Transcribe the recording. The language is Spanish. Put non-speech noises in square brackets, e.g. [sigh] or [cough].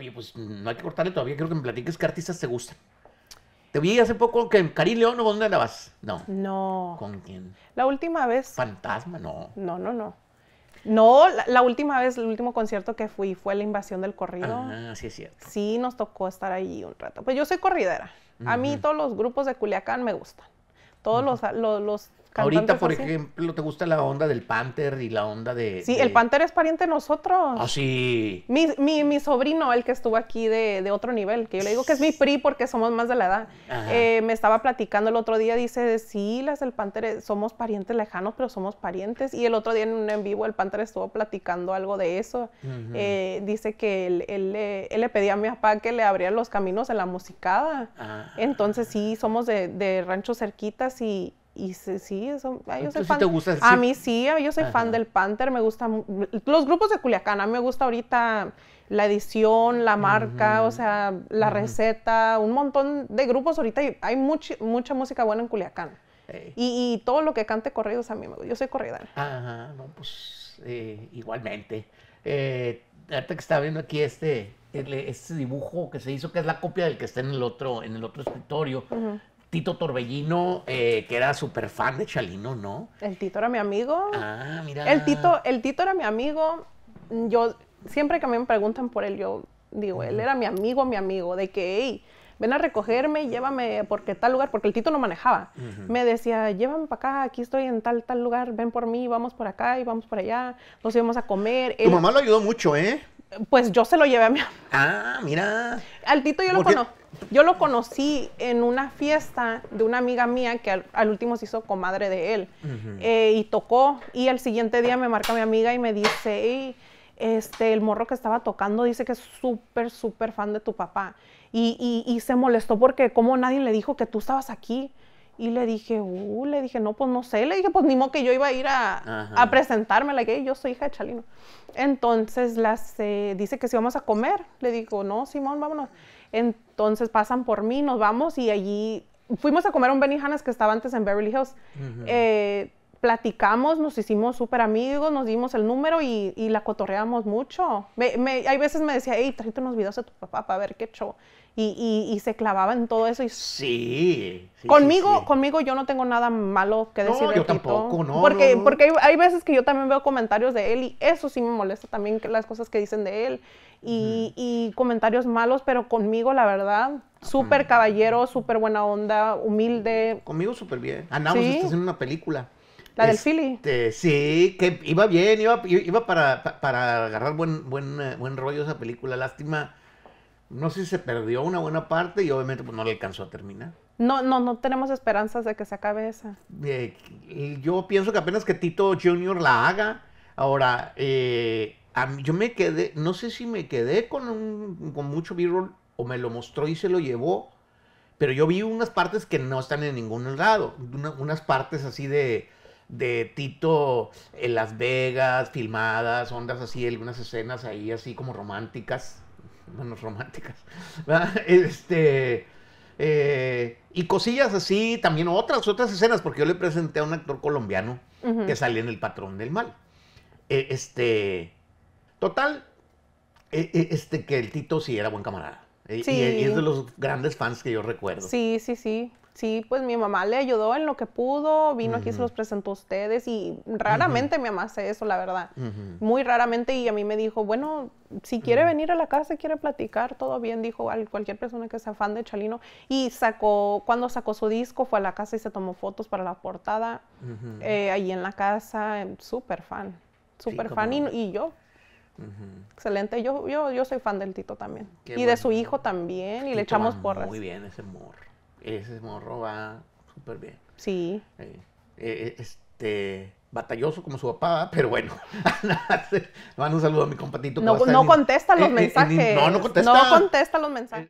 Oye, pues no hay que cortarle todavía. Quiero que me platiques qué artistas te gustan. Te vi hace poco que Cari León, ¿no? ¿Dónde andabas? No. No. ¿Con quién? La última vez. Fantasma, no. No, no, no. No, la, última vez, el último concierto que fui fue la invasión del corrido. Ah, sí es Sí, nos tocó estar ahí un rato. Pues yo soy corridera. A mí todos los grupos de Culiacán me gustan. Todos los, los, los, Ahorita, por ejemplo, ¿te gusta la onda del Panther y la onda de...? Sí, el Panther es pariente de nosotros. Ah, sí. Mi, sobrino, el que estuvo aquí de, otro nivel, que yo le digo que es mi PRI porque somos más de la edad, eh, me estaba platicando el otro día, dice, sí, las del Panther eh, somos parientes lejanos, pero somos parientes. Y el otro día en un en vivo el Panther estuvo platicando algo de eso. Eh, dice que él, le pedía a mi papá que le abriera los caminos en la musicada. Ah. Entonces sí, somos de, de ranchos cerquitas y y sí, eso A mí sí, yo soy fan del Panther, me gustan los grupos de Culiacán, a mí me gusta ahorita la edición, la marca, o sea, la receta, un montón de grupos ahorita, hay mucha música buena en Culiacán. Y, todo lo que cante corridos a mí, me, gusta yo soy corrida. Ajá, pues eh, igualmente. Eh, ahorita que estaba viendo aquí este, este dibujo que se hizo, que es la copia del que está en el otro, en el otro escritorio. Tito Torbellino, eh, que era súper fan de Chalino, ¿no? El Tito era mi amigo. Ah, mira. El Tito, el Tito era mi amigo. Yo, siempre que a mí me preguntan por él, yo digo, él era mi amigo, mi amigo, de que, hey, ven a recogerme, llévame porque tal lugar, porque el Tito no manejaba. Me decía, llévame para acá, aquí estoy en tal, tal lugar, ven por mí, vamos por acá y vamos por allá, nos íbamos a comer. Tu mamá lo ayudó mucho, ¿eh? Pues yo se lo llevé a mi Ah, mira. Al Tito yo lo conozco. Yo lo conocí en una fiesta de una amiga mía que al, último se hizo comadre de él eh, y tocó. Y el siguiente día me marca mi amiga y me dice, este, el morro que estaba tocando dice que es súper, súper fan de tu papá. Y, y, se molestó porque como nadie le dijo que tú estabas aquí. Y le dije, uh, le dije, no, pues no sé. Le dije, pues ni modo que yo iba a ir a, a presentarme, la que yo soy hija de Chalino. Entonces las, eh, dice que si vamos a comer. Le digo, no, Simón, vámonos. Entonces pasan por mí, nos vamos y allí fuimos a comer a un Benny que estaba antes en Beverly Hills. eh, platicamos, nos hicimos súper amigos, nos dimos el número y, y la cotorreamos mucho. hay veces me decía, hey, tráete unos videos a tu papá para ver qué show. Y, y, se clavaba en todo eso. Y... Sí, Conmigo, conmigo yo no tengo nada malo que decir. No, yo tampoco, no. Porque, porque hay, veces que yo también veo comentarios de él y eso sí me molesta también, que las cosas que dicen de él. Y, y comentarios malos, pero conmigo, la verdad, súper caballero, súper buena onda, humilde. Conmigo súper bien. Andamos, ah, pues estás en una película. La del este, Philly. sí, que iba bien, iba, para, agarrar buen, buen, eh, buen rollo esa película. Lástima, no sé si se perdió una buena parte y obviamente pues, no le alcanzó a terminar. No, no, no tenemos esperanzas de que se acabe esa. yo pienso que apenas que Tito Jr. la haga. Ahora, eh, yo me quedé, no sé si me quedé con, con mucho b o me lo mostró y se lo llevó, pero yo vi unas partes que no están en ningún lado. unas partes así de de Tito en Las Vegas, filmadas, ondas así, algunas escenas ahí así como románticas, menos [laughs] románticas, Este, eh, y cosillas así, también otras, otras escenas, porque yo le presenté a un actor colombiano que sale en El Patrón del Mal. E, este, total, e, e, este, que el Tito sí era buen camarada. y es de los grandes fans que yo recuerdo. Sí, sí, sí. Sí, pues mi mamá le ayudó en lo que pudo, vino aquí, se los presentó a ustedes y raramente mi mamá hace eso, la verdad. Muy raramente y a mí me dijo, bueno, si quiere venir a la casa, quiere platicar, todo bien, dijo al cualquier persona que sea fan de Chalino. Y sacó, cuando sacó su disco, fue a la casa y se tomó fotos para la portada, eh, ahí en la casa, em, súper fan, súper fan y, yo. Excelente. Yo, yo, yo soy fan del Tito también. y de su hijo también. Y le echamos porras. Muy bien ese morro ese morro va súper bien. Sí. Eh, eh, este batalloso como su papá, pero bueno. [laughs] un saludo a mi compatito. No, contesta, los no, no contesta mensajes. no contesta. los mensajes.